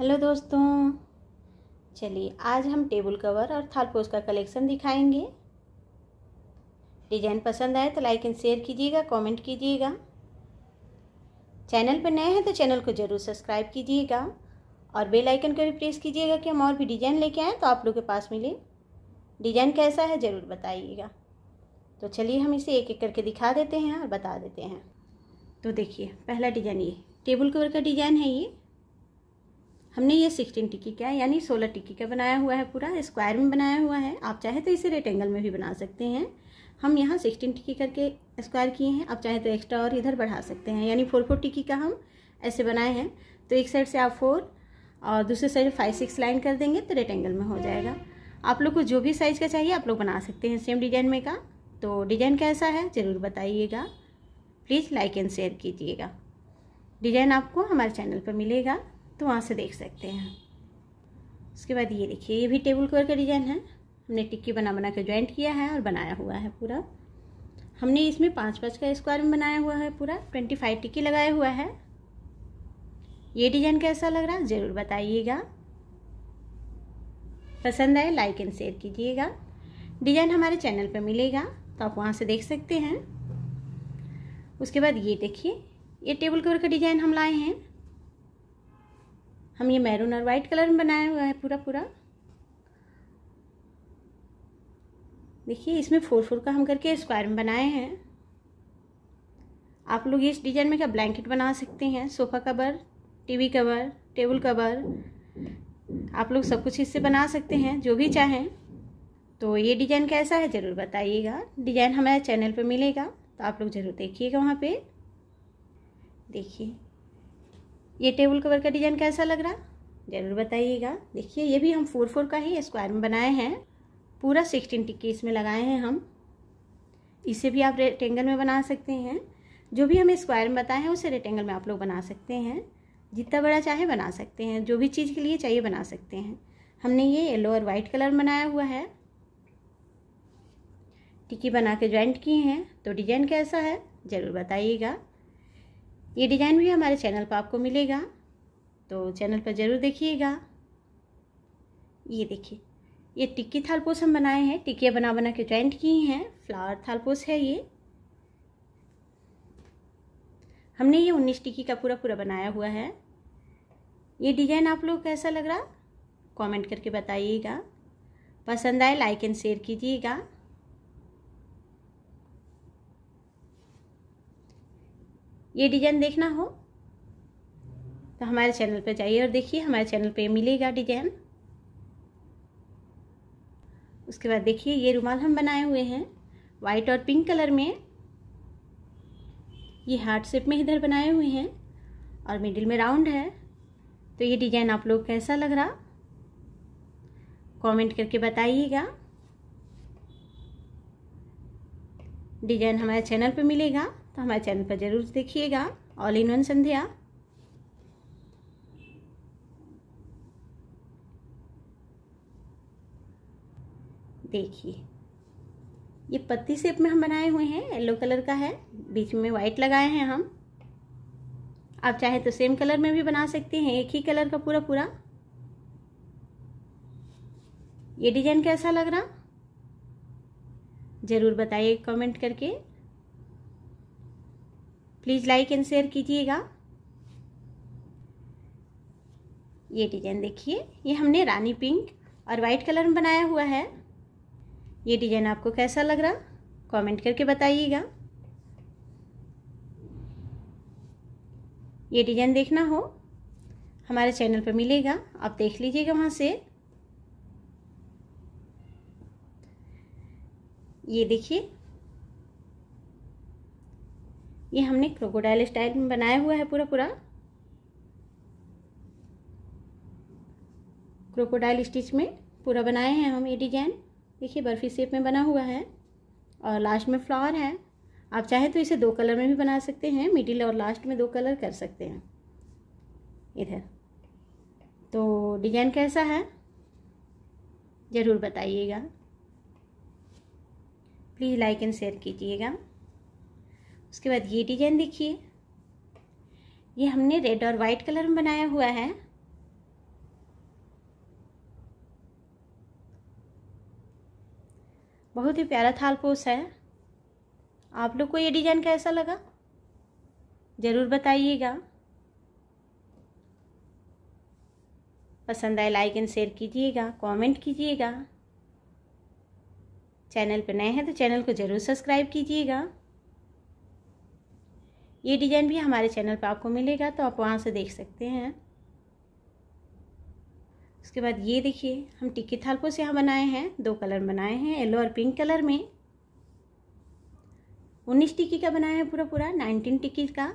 hello दोस्तों चलिए आज हम टेबल कवर और थालपोस का कलेक्शन दिखाएंगे डिजाइन पसंद आए तो लाइक एंड शेयर कीजिएगा कमेंट कीजिएगा चैनल पर नए हैं तो चैनल को ज़रूर सब्सक्राइब कीजिएगा और बेल आइकन को भी प्रेस कीजिएगा कि हम और भी डिजाइन लेके आएँ तो आप लोग के पास मिले डिजाइन कैसा है ज़रूर बताइएगा तो चलिए हम इसे एक एक करके दिखा देते हैं और बता देते हैं तो देखिए पहला डिजाइन ये टेबल कवर का डिजाइन है ये हमने ये सिक्सटीन टिक्की का है यानी सोलह टिक्की का बनाया हुआ है पूरा स्क्वायर में बनाया हुआ है आप चाहे तो इसे रेटेंगल में भी बना सकते हैं हम यहाँ सिक्सटीन टिक्की करके स्क्वायर किए हैं आप चाहे तो एक्स्ट्रा और इधर बढ़ा सकते हैं यानी फोर फोर टिक्की का हम ऐसे बनाए हैं तो एक साइड से आप फोर और दूसरे साइड फाइव सिक्स लाइन कर देंगे तो रेटेंगल में हो जाएगा आप लोग को जो भी साइज़ का चाहिए आप लोग बना सकते हैं सेम डिजाइन में का तो डिजाइन कैसा है ज़रूर बताइएगा प्लीज़ लाइक एंड शेयर कीजिएगा डिजाइन आपको हमारे चैनल पर मिलेगा तो वहाँ से देख सकते हैं उसके बाद ये देखिए ये भी टेबल कवर का डिज़ाइन है हमने टिक्की बना बना कर ज्वाइंट किया है और बनाया हुआ है पूरा हमने इसमें पाँच पाँच का स्क्वायर में बनाया हुआ है पूरा ट्वेंटी फाइव टिक्की लगाया हुआ है ये डिज़ाइन कैसा लग रहा है ज़रूर बताइएगा पसंद आए लाइक एंड शेयर कीजिएगा डिज़ाइन हमारे चैनल पर मिलेगा तो आप वहाँ से देख सकते हैं उसके बाद ये देखिए ये टेबल कवर का डिज़ाइन हम लाए हैं हम ये मैरून और वाइट कलर में बनाया हुआ है पूरा पूरा देखिए इसमें फोर फोर का हम करके स्क्वायर में बनाए हैं आप लोग इस डिजाइन में क्या ब्लैंकेट बना सकते हैं sofa cover TV cover table cover आप लोग सब कुछ इससे बना सकते हैं जो भी चाहें तो ये डिज़ाइन कैसा है ज़रूर बताइएगा डिज़ाइन हमारे चैनल पर मिलेगा तो आप लोग ज़रूर देखिएगा वहाँ पे देखिए ये टेबल कवर का डिज़ाइन कैसा लग रहा ज़रूर बताइएगा देखिए ये भी हम फोर फोर का ही स्क्वायर में बनाए हैं पूरा सिक्सटीन टिक्की इसमें लगाए हैं हम इसे भी आप रेक्टेंगल में बना सकते हैं जो भी हमें स्क्वायर में बताए हैं उसे रेक्टेंगल में आप लोग बना सकते हैं जितना बड़ा चाहे बना सकते हैं जो भी चीज़ के लिए चाहिए बना सकते हैं हमने ये येलो और वाइट कलर बनाया हुआ है टिक्की बना के ज्वाइंट किए हैं तो डिजाइन कैसा है ज़रूर बताइएगा ये डिज़ाइन भी हमारे चैनल पर आपको मिलेगा तो चैनल पर ज़रूर देखिएगा ये देखिए ये टिक्की थालपोस हम बनाए हैं टिक्किया बना बना के ज्वाइंट किए हैं फ्लावर थालपोस है ये हमने ये उन्नीस टिक्की का पूरा पूरा बनाया हुआ है ये डिज़ाइन आप लोग कैसा लग रहा कमेंट करके बताइएगा पसंद आए लाइक एंड शेयर कीजिएगा ये डिज़ाइन देखना हो तो हमारे चैनल पर जाइए और देखिए हमारे चैनल पे मिलेगा डिजाइन उसके बाद देखिए ये रुमाल हम बनाए हुए हैं वाइट और पिंक कलर में ये हार्ट शेप में इधर बनाए हुए हैं और मिडिल में राउंड है तो ये डिज़ाइन आप लोग कैसा लग रहा कमेंट करके बताइएगा डिज़ाइन हमारे चैनल पे मिलेगा तो हमारे चैनल पर ज़रूर देखिएगा ऑल इन वन संध्या देखिए ये पत्ती सेप में हम बनाए हुए हैं येलो कलर का है बीच में व्हाइट लगाए हैं हम आप चाहे तो सेम कलर में भी बना सकते हैं एक ही कलर का पूरा पूरा ये डिजाइन कैसा लग रहा ज़रूर बताइए कमेंट करके प्लीज़ लाइक एंड शेयर कीजिएगा ये डिज़ाइन देखिए ये हमने रानी पिंक और वाइट कलर में बनाया हुआ है ये डिज़ाइन आपको कैसा लग रहा कमेंट करके बताइएगा ये डिज़ाइन देखना हो हमारे चैनल पर मिलेगा आप देख लीजिएगा वहाँ से ये देखिए ये हमने क्रोकोडाइल स्टाइल में बनाया हुआ है पूरा पूरा क्रोकोडाइल स्टिच में पूरा बनाए हैं हम ये डिजाइन देखिए बर्फी शेप में बना हुआ है और लास्ट में फ्लावर है आप चाहे तो इसे दो कलर में भी बना सकते हैं मिडिल और लास्ट में दो कलर कर सकते हैं इधर तो डिजाइन कैसा है ज़रूर बताइएगा प्लीज़ लाइक एंड शेयर कीजिएगा उसके बाद ये डिजाइन देखिए ये हमने रेड और वाइट कलर में बनाया हुआ है बहुत ही प्यारा थाल पोस है आप लोग को ये डिजाइन कैसा लगा ज़रूर बताइएगा पसंद आए लाइक एंड शेयर कीजिएगा कमेंट कीजिएगा चैनल पर नए हैं तो चैनल को ज़रूर सब्सक्राइब कीजिएगा ये डिज़ाइन भी हमारे चैनल पर आपको मिलेगा तो आप वहाँ से देख सकते हैं उसके बाद ये देखिए हम टिक्की थालपों से यहाँ बनाए हैं दो कलर बनाए हैं येलो और पिंक कलर में उन्नीस टिक्की का बनाया है पूरा पूरा नाइनटीन टिक्की का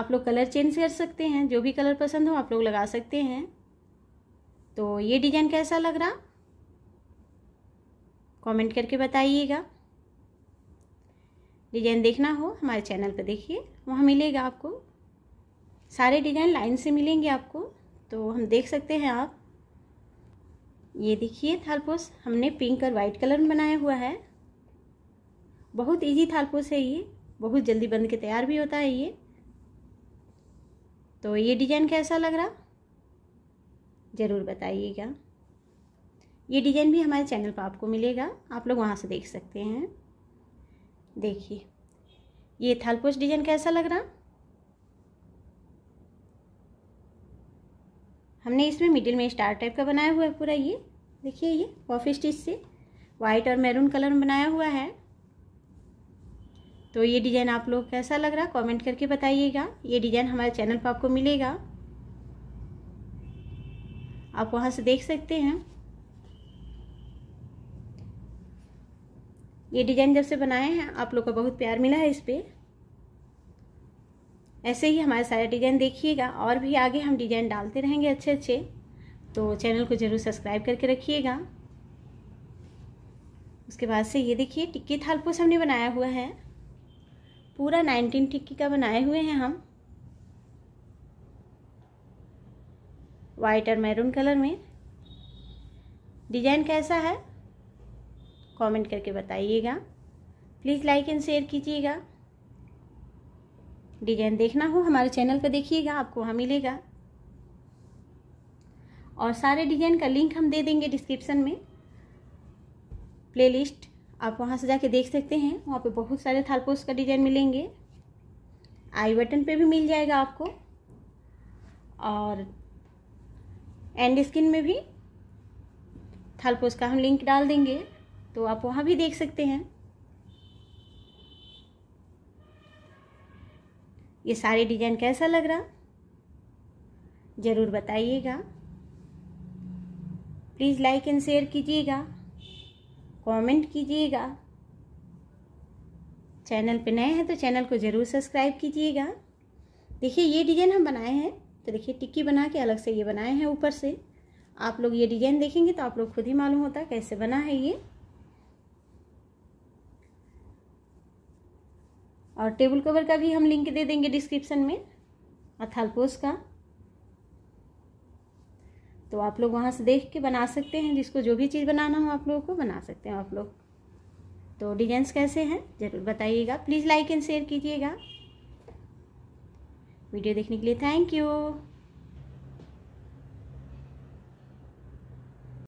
आप लोग कलर चेंज कर सकते हैं जो भी कलर पसंद हो आप लोग लगा सकते हैं तो ये डिज़ाइन कैसा लग रहा कमेंट करके बताइएगा डिजाइन देखना हो हमारे चैनल पर देखिए वहाँ मिलेगा आपको सारे डिजाइन लाइन से मिलेंगे आपको तो हम देख सकते हैं आप ये देखिए थालपोस हमने पिंक और वाइट कलर में बनाया हुआ है बहुत इजी थालपोस है ये बहुत जल्दी बन के तैयार भी होता है ये तो ये डिज़ाइन कैसा लग रहा ज़रूर बताइएगा ये डिज़ाइन भी हमारे चैनल पर आपको मिलेगा आप लोग वहाँ से देख सकते हैं देखिए ये थालपोस्ट डिजाइन कैसा लग रहा हमने इसमें मिडिल में स्टार टाइप का बनाया हुआ है पूरा ये देखिए ये कॉफ़ी स्टिच से वाइट और मैरून कलर में बनाया हुआ है तो ये डिज़ाइन आप लोग कैसा लग रहा कमेंट करके बताइएगा ये डिज़ाइन हमारे चैनल पर आपको मिलेगा आप वहाँ से देख सकते हैं ये डिजाइन जब से बनाए हैं आप लोग का बहुत प्यार मिला है इस पर ऐसे ही हमारे सारे डिजाइन देखिएगा और भी आगे हम डिजाइन डालते रहेंगे अच्छे अच्छे तो चैनल को ज़रूर सब्सक्राइब करके रखिएगा उसके बाद से ये देखिए टिक्की थालपूस हमने बनाया हुआ है पूरा नाइनटीन टिक्की का बनाए हुए हैं हम वाइट और मैरून कलर में डिजाइन कैसा है कमेंट करके बताइएगा प्लीज़ लाइक एंड शेयर कीजिएगा डिजाइन देखना हो हमारे चैनल पर देखिएगा आपको वहाँ मिलेगा और सारे डिजाइन का लिंक हम दे देंगे डिस्क्रिप्शन में प्लेलिस्ट आप वहाँ से जाके देख सकते हैं वहाँ पे बहुत सारे थालपोस का डिजाइन मिलेंगे आई बटन पे भी मिल जाएगा आपको और एंड स्किन में भी थालपोस का हम लिंक डाल देंगे तो आप वहाँ भी देख सकते हैं ये सारे डिजाइन कैसा लग रहा ज़रूर बताइएगा प्लीज़ लाइक एंड शेयर कीजिएगा कमेंट कीजिएगा चैनल पे नए हैं तो चैनल को ज़रूर सब्सक्राइब कीजिएगा देखिए ये डिज़ाइन हम बनाए हैं तो देखिए टिक्की बना के अलग से ये बनाए हैं ऊपर से आप लोग ये डिज़ाइन देखेंगे तो आप लोग खुद ही मालूम होता है कैसे बना है ये और टेबल कवर का भी हम लिंक दे देंगे डिस्क्रिप्शन में अथालपोस का तो आप लोग वहाँ से देख के बना सकते हैं जिसको जो भी चीज़ बनाना हो आप लोगों को बना सकते हैं आप लोग तो डिजाइंस कैसे हैं ज़रूर बताइएगा प्लीज़ लाइक एंड शेयर कीजिएगा वीडियो देखने के लिए थैंक यू